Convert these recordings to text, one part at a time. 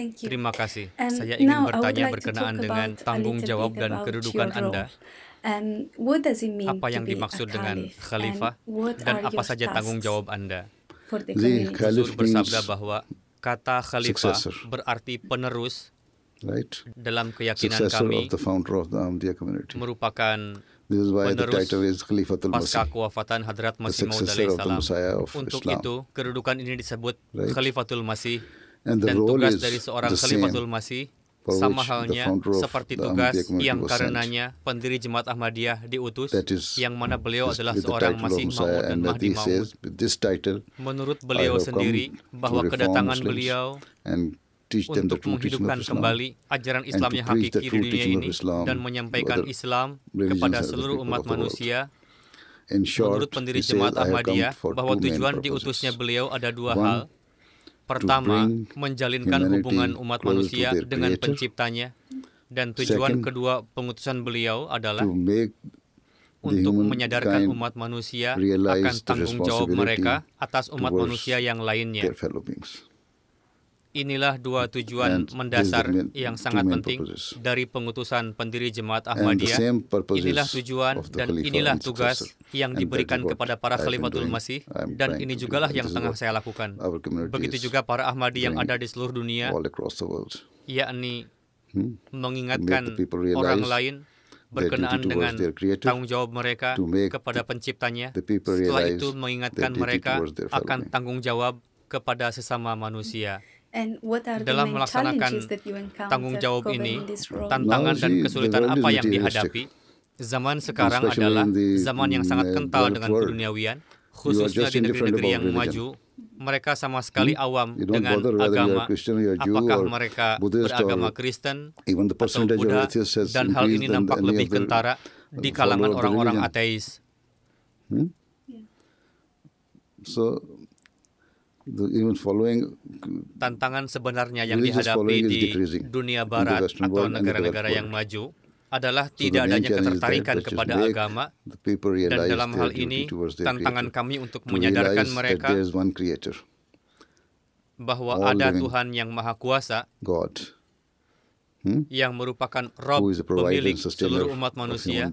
Thank you. Terima kasih. And Saya ingin bertanya like berkenaan dengan tanggung jawab dan kedudukan Anda. apa yang dimaksud dengan khalifah dan apa saja tanggung jawab Anda? Rasul bersabda bahwa kata khalifah berarti penerus right? dalam keyakinan successor kami um, merupakan penerus the title is Khalifatul pasca kewafatan Hadrat Masih Maud Untuk Islam. itu kedudukan ini disebut right? Khalifatul Masih dan tugas dari seorang Khalifatul Masih sama halnya seperti tugas yang karenanya pendiri jemaat Ahmadiyah diutus, yang mana beliau adalah seorang Masih Maud dan Mahdi Maud. Menurut beliau sendiri, bahwa kedatangan beliau untuk menghidupkan kembali ajaran Islam yang hakiki di dunia ini dan menyampaikan Islam kepada seluruh umat manusia Menurut pendiri jemaat Ahmadiyah, bahwa tujuan diutusnya beliau ada dua hal. Pertama, menjalinkan hubungan umat manusia dengan penciptanya. Dan tujuan kedua pengutusan beliau adalah untuk menyadarkan umat manusia akan tanggung jawab mereka atas umat manusia yang lainnya. Inilah dua tujuan mendasar yang sangat penting dari pengutusan pendiri jemaat Ahmadiyah. Inilah tujuan dan inilah tugas yang diberikan kepada para khalifatul masih dan ini jugalah yang tengah saya lakukan. Begitu juga para Ahmadi yang ada di seluruh dunia, yakni hmm? mengingatkan orang lain berkenaan dengan tanggung jawab mereka kepada penciptanya. Setelah itu mengingatkan mereka akan tanggung jawab kepada sesama manusia dalam melaksanakan tanggung jawab ini, tantangan dan kesulitan apa yang dihadapi? Zaman sekarang adalah zaman yang sangat uh, kental dengan keduniawian, khususnya di negeri-negeri yang maju. Mereka sama sekali hmm? awam dengan agama. Apakah mereka beragama Kristen atau Buddha? Dan hal ini nampak lebih kentara di kalangan orang-orang ateis. Hmm? So even following tantangan sebenarnya yang dihadapi di dunia barat atau negara-negara yang maju adalah tidak adanya ketertarikan kepada agama dan dalam hal ini tantangan kami untuk menyadarkan mereka bahwa ada Tuhan yang maha kuasa Hmm? yang merupakan Rob pemilik seluruh umat manusia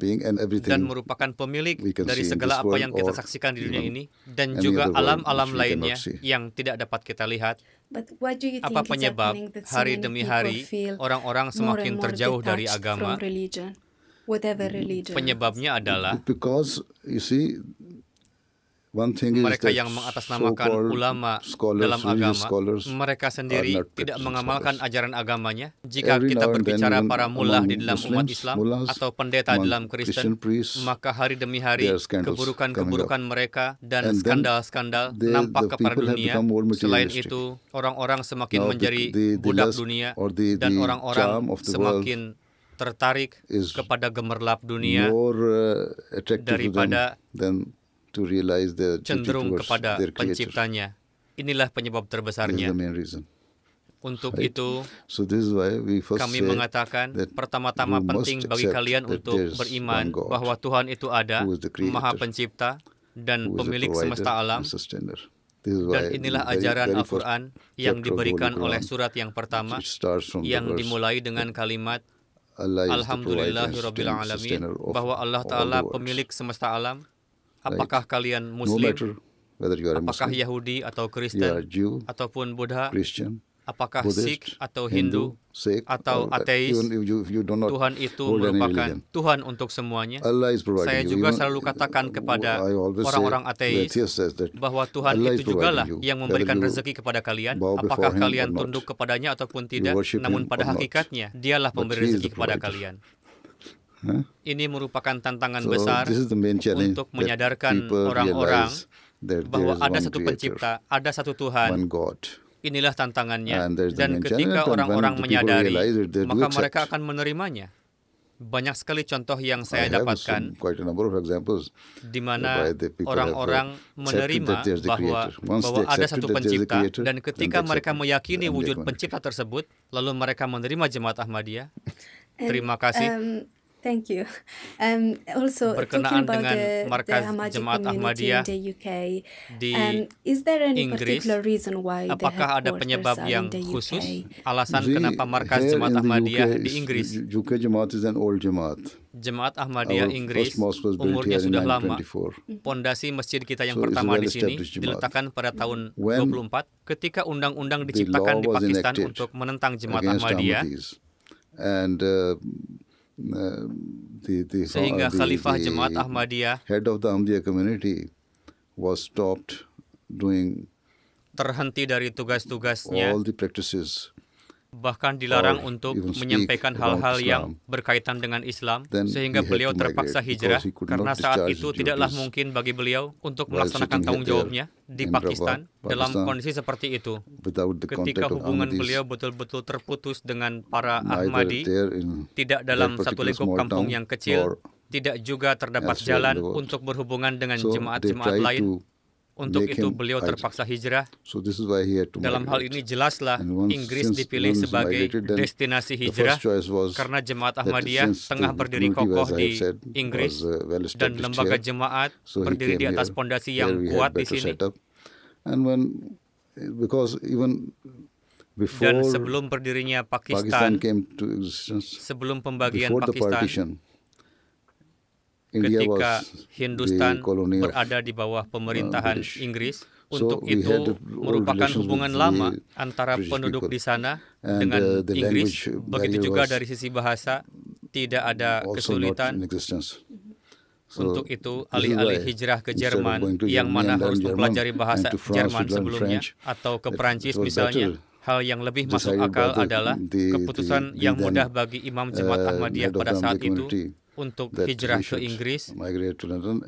dan merupakan pemilik dari segala apa yang kita saksikan di dunia ini dan juga alam-alam lainnya yang tidak dapat kita lihat. Apa penyebab hari demi hari orang-orang semakin terjauh dari agama? Hmm, penyebabnya adalah mereka yang mengatasnamakan ulama dalam agama, mereka sendiri tidak mengamalkan ajaran agamanya. Jika kita berbicara para mullah di dalam umat Islam atau pendeta dalam Kristen, maka hari demi hari keburukan-keburukan mereka dan skandal-skandal nampak the kepada dunia. Selain itu, orang-orang semakin menjadi budak dunia dan orang-orang semakin tertarik kepada gemerlap dunia uh, daripada cenderung kepada penciptanya. Inilah penyebab terbesarnya. Untuk itu, kami mengatakan pertama-tama penting bagi kalian untuk beriman bahwa Tuhan itu ada, Maha Pencipta dan pemilik semesta alam. Dan inilah ajaran Al-Quran yang diberikan oleh surat yang pertama yang dimulai dengan kalimat Alhamdulillahirabbil alamin bahwa Allah taala pemilik semesta alam Apakah kalian Muslim? Apakah Yahudi atau Kristen? ataupun Buddha? apakah Sikh atau Hindu, atau uh, ateis Tuhan itu merupakan Tuhan untuk semuanya saya juga selalu katakan uh, kepada orang-orang ateis bahwa Tuhan Allah itu jugalah yang memberikan rezeki kepada kalian apakah kalian tunduk kepadanya ataupun tidak namun pada hakikatnya dialah pemberi rezeki kepada kalian ini merupakan tantangan so, besar untuk menyadarkan orang-orang bahwa ada satu pencipta, ada satu Tuhan. Inilah tantangannya. Dan ketika orang-orang menyadari, maka mereka akan menerimanya. Banyak sekali contoh yang saya dapatkan di mana orang-orang menerima bahwa, bahwa ada satu pencipta dan ketika mereka meyakini wujud pencipta tersebut, lalu mereka menerima jemaat Ahmadiyah. Um, Terima kasih. Um, Thank you. Um, also Berkenaan dengan the, markas the Ahmadi Jemaat Ahmadiyah in the UK, di um, is there any Inggris, reason why apakah ada penyebab yang khusus mm-hmm. alasan the, kenapa markas Jemaat Ahmadiyah di Inggris? UK Jemaat is an old Jemaat. Jemaat Ahmadiyah Inggris umurnya sudah lama. Mm-hmm. Pondasi masjid kita yang so pertama di sini diletakkan pada mm-hmm. tahun When 24 ketika undang-undang diciptakan di Pakistan untuk menentang Jemaat Ahmadiyah. And uh, the, the, sehingga the, Khalifah Jemaat Ahmadiyah head of the Ahmadiyah community was stopped doing terhenti dari tugas-tugasnya all the practices bahkan dilarang untuk menyampaikan hal-hal yang berkaitan dengan Islam, sehingga beliau terpaksa hijrah karena saat itu tidaklah mungkin bagi beliau untuk melaksanakan tanggung jawabnya di Pakistan dalam kondisi seperti itu. Ketika hubungan beliau betul-betul terputus dengan para Ahmadi, tidak dalam satu lingkup kampung yang kecil, tidak juga terdapat jalan untuk berhubungan dengan jemaat-jemaat lain, untuk itu beliau terpaksa hijrah. Dalam hal ini jelaslah Inggris dipilih sebagai destinasi hijrah karena jemaat Ahmadiyah tengah berdiri kokoh di Inggris dan lembaga jemaat berdiri di atas pondasi yang kuat di sini. Dan sebelum berdirinya Pakistan, sebelum pembagian Pakistan, ketika Hindustan berada di bawah uh, pemerintahan Inggris. Untuk itu merupakan hubungan lama antara penduduk di sana dengan uh, Inggris. Begitu juga dari sisi bahasa tidak ada kesulitan. Untuk itu, alih-alih hijrah ke Jerman yang mana harus mempelajari bahasa Jerman sebelumnya atau ke Perancis misalnya, hal yang lebih masuk akal adalah keputusan yang mudah bagi imam jemaat uh, Ahmadiyah pada saat itu untuk hijrah ke Inggris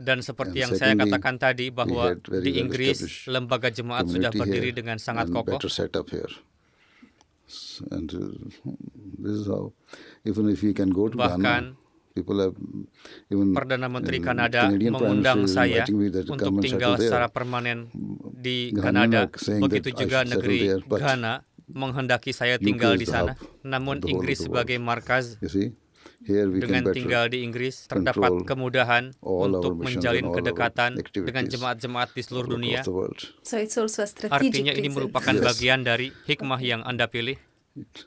dan seperti yang saya katakan tadi bahwa di Inggris lembaga jemaat sudah berdiri dengan sangat kokoh uh, Bahkan, Perdana Menteri Kanada mengundang saya untuk tinggal secara permanen di Kanada begitu juga negeri Ghana menghendaki saya tinggal di sana namun Inggris sebagai markas dengan tinggal di Inggris terdapat kemudahan untuk menjalin kedekatan dengan jemaat-jemaat di seluruh dunia. Artinya ini merupakan bagian dari hikmah yang Anda pilih.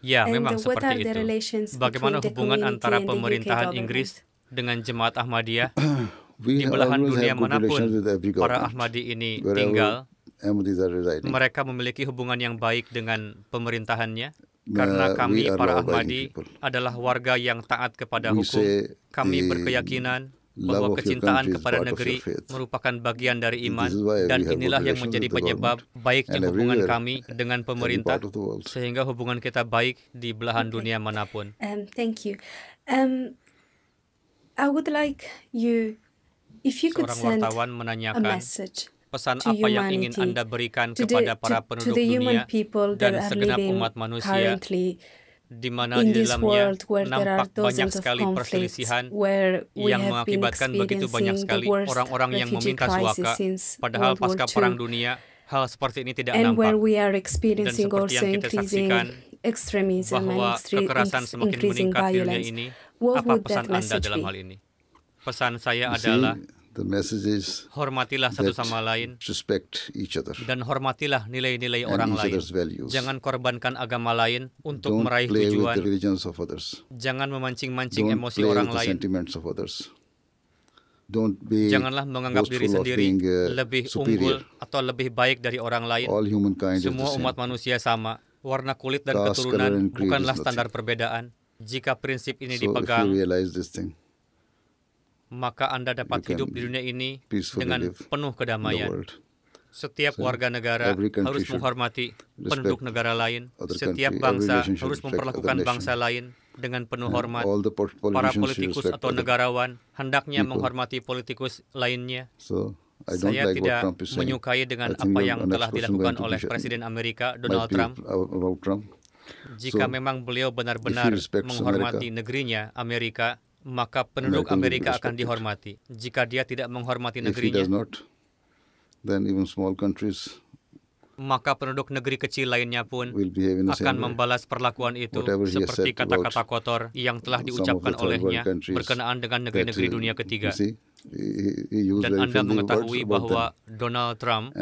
Ya, memang seperti itu. Bagaimana hubungan antara pemerintahan Inggris dengan jemaat Ahmadiyah? di belahan dunia manapun para Ahmadi ini tinggal, mereka memiliki hubungan yang baik dengan pemerintahannya karena nah, kami para Ahmadi adalah warga yang taat kepada hukum. Kami berkeyakinan bahwa kecintaan kepada negeri merupakan bagian dari iman dan inilah yang menjadi penyebab baiknya hubungan kami dengan pemerintah sehingga hubungan kita baik di belahan dunia manapun. Um, thank you. Um, I would like you if you could Seorang wartawan menanyakan pesan apa yang ingin Anda berikan kepada para penduduk dunia dan segenap umat manusia di mana di dalamnya nampak banyak sekali perselisihan yang mengakibatkan begitu banyak sekali orang-orang yang meminta suaka padahal pasca Perang Dunia hal seperti ini tidak And nampak. Dan seperti yang kita saksikan, bahwa kekerasan semakin meningkat di dunia ini, apa pesan Anda dalam hal ini? Pesan saya adalah Hormatilah satu sama lain dan hormatilah nilai-nilai orang lain. Jangan korbankan agama lain untuk Don't meraih tujuan. Jangan memancing-mancing emosi orang lain. Don't be Janganlah menganggap diri sendiri being, uh, lebih unggul atau lebih baik dari orang lain. Semua umat manusia sama. Warna kulit dan keturunan bukanlah standar perbedaan. Jika prinsip ini dipegang, maka Anda dapat hidup di dunia ini dengan penuh kedamaian. Setiap warga negara harus menghormati penduduk negara lain. Setiap bangsa harus memperlakukan bangsa lain dengan penuh hormat. Para politikus atau negarawan hendaknya menghormati politikus lainnya. Saya tidak menyukai dengan apa yang telah dilakukan oleh Presiden Amerika Donald Trump jika memang beliau benar-benar menghormati negerinya Amerika, maka penduduk Amerika akan dihormati. Jika dia tidak menghormati negerinya, not, then even small countries maka penduduk negeri kecil lainnya pun akan membalas perlakuan itu seperti kata-kata kotor yang telah diucapkan olehnya berkenaan dengan negeri-negeri uh, dunia ketiga. Dan Anda mengetahui bahwa Donald Trump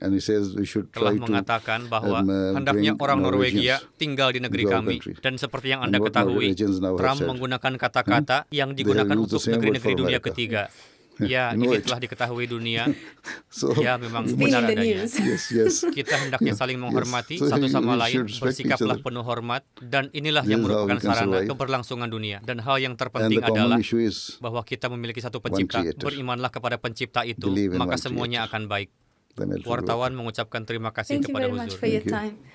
And he says we should try telah mengatakan um, bahwa uh, hendaknya orang Norwegia tinggal di negeri kami dan seperti yang Anda ketahui Trump menggunakan hmm? kata-kata yang digunakan untuk negeri-negeri dunia ketiga Ya, ini telah diketahui dunia. so, ya, memang benar adanya. Yes, yes. Kita hendaknya saling menghormati yes. so, satu sama lain, bersikaplah penuh hormat, dan inilah yang merupakan sarana keberlangsungan dunia. Dan hal yang terpenting adalah bahwa kita memiliki satu pencipta, berimanlah kepada pencipta itu, maka semuanya akan baik. Wartawan mengucapkan terima kasih kepada Huzur.